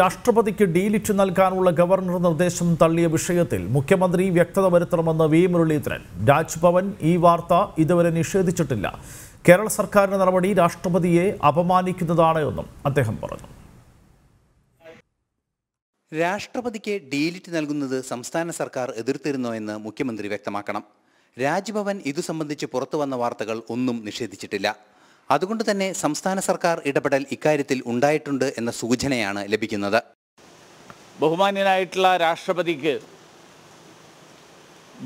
രാഷ്ട്രപതിക്ക് ഡീലിറ്റ് നൽകാനുള്ള ഗവർണർ നിർദ്ദേശം തള്ളിയ വിഷയത്തിൽ മുഖ്യമന്ത്രി വ്യക്തത വരുത്തണമെന്ന് വി മുരളീധരൻ രാജ്ഭവൻ ഈ വാർത്ത ഇതുവരെ നിഷേധിച്ചിട്ടില്ല കേരള സർക്കാരിന്റെ നടപടി രാഷ്ട്രപതിയെ അപമാനിക്കുന്നതാണ് എന്നും അദ്ദേഹം പറഞ്ഞു രാഷ്ട്രപതിക്ക് ഡീലിറ്റ് നൽകുന്നത് സംസ്ഥാന സർക്കാർ എതിർത്തിരുന്നോ എന്ന് മുഖ്യമന്ത്രി വ്യക്തമാക്കണം രാജ്ഭവൻ ഇതു സംബന്ധിച്ച് പുറത്തു വന്ന വാർത്തകൾ ഒന്നും നിഷേധിച്ചിട്ടില്ല അതുകൊണ്ട് തന്നെ സംസ്ഥാന സർക്കാർ ഇടപെടൽ ഇക്കാര്യത്തിൽ ഉണ്ടായിട്ടുണ്ട് എന്ന സൂചനയാണ് ലഭിക്കുന്നത് ബഹുമാന്യനായിട്ടുള്ള രാഷ്ട്രപതിക്ക്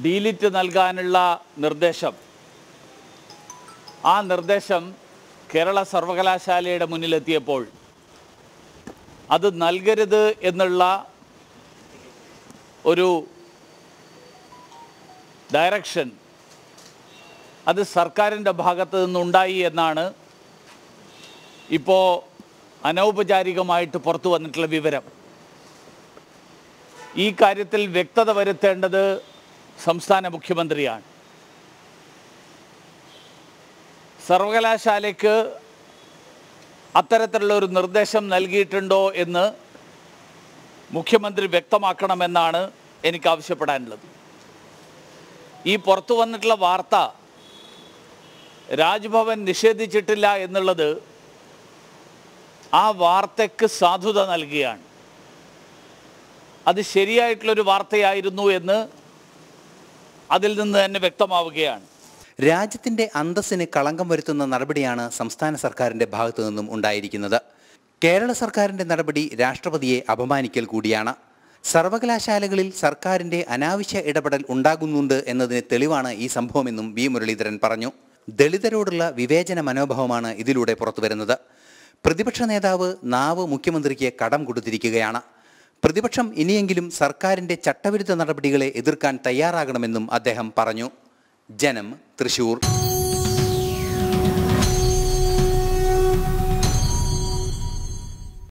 ഡീലിറ്റ് നൽകാനുള്ള നിർദ്ദേശം ആ നിർദ്ദേശം കേരള സർവകലാശാലയുടെ മുന്നിലെത്തിയപ്പോൾ അത് നൽകരുത് എന്നുള്ള ഒരു ഡയറക്ഷൻ അത് സർക്കാരിൻ്റെ ഭാഗത്ത് നിന്നുണ്ടായി എന്നാണ് ഇപ്പോൾ അനൗപചാരികമായിട്ട് പുറത്തു വന്നിട്ടുള്ള വിവരം ഈ കാര്യത്തിൽ വ്യക്തത വരുത്തേണ്ടത് സംസ്ഥാന മുഖ്യമന്ത്രിയാണ് സർവകലാശാലയ്ക്ക് അത്തരത്തിലുള്ള ഒരു നിർദ്ദേശം നൽകിയിട്ടുണ്ടോ എന്ന് മുഖ്യമന്ത്രി വ്യക്തമാക്കണമെന്നാണ് എനിക്ക് ആവശ്യപ്പെടാനുള്ളത് ഈ പുറത്തു വന്നിട്ടുള്ള വാർത്ത രാജ്ഭവൻ നിഷേധിച്ചിട്ടില്ല എന്നുള്ളത് ആ വാർത്തയ്ക്ക് സാധുത നൽകുകയാണ് അത് ശരിയായിട്ടുള്ളൊരു വാർത്തയായിരുന്നു എന്ന് അതിൽ നിന്ന് തന്നെ വ്യക്തമാവുകയാണ് രാജ്യത്തിൻ്റെ അന്തസ്സിന് കളങ്കം വരുത്തുന്ന നടപടിയാണ് സംസ്ഥാന സർക്കാരിൻ്റെ ഭാഗത്തു നിന്നും ഉണ്ടായിരിക്കുന്നത് കേരള സർക്കാരിൻ്റെ നടപടി രാഷ്ട്രപതിയെ അപമാനിക്കൽ കൂടിയാണ് സർവകലാശാലകളിൽ സർക്കാരിൻ്റെ അനാവശ്യ ഇടപെടൽ ഉണ്ടാകുന്നുണ്ട് എന്നതിന് തെളിവാണ് ഈ സംഭവമെന്നും വി മുരളീധരൻ പറഞ്ഞു ദളിതരോടുള്ള വിവേചന മനോഭാവമാണ് ഇതിലൂടെ പുറത്തു വരുന്നത് പ്രതിപക്ഷ നേതാവ് നാവ് മുഖ്യമന്ത്രിക്ക് കടം കൊടുത്തിരിക്കുകയാണ് പ്രതിപക്ഷം ഇനിയെങ്കിലും സർക്കാരിൻ്റെ ചട്ടവിരുദ്ധ നടപടികളെ എതിർക്കാൻ തയ്യാറാകണമെന്നും അദ്ദേഹം പറഞ്ഞു ജനം തൃശൂർ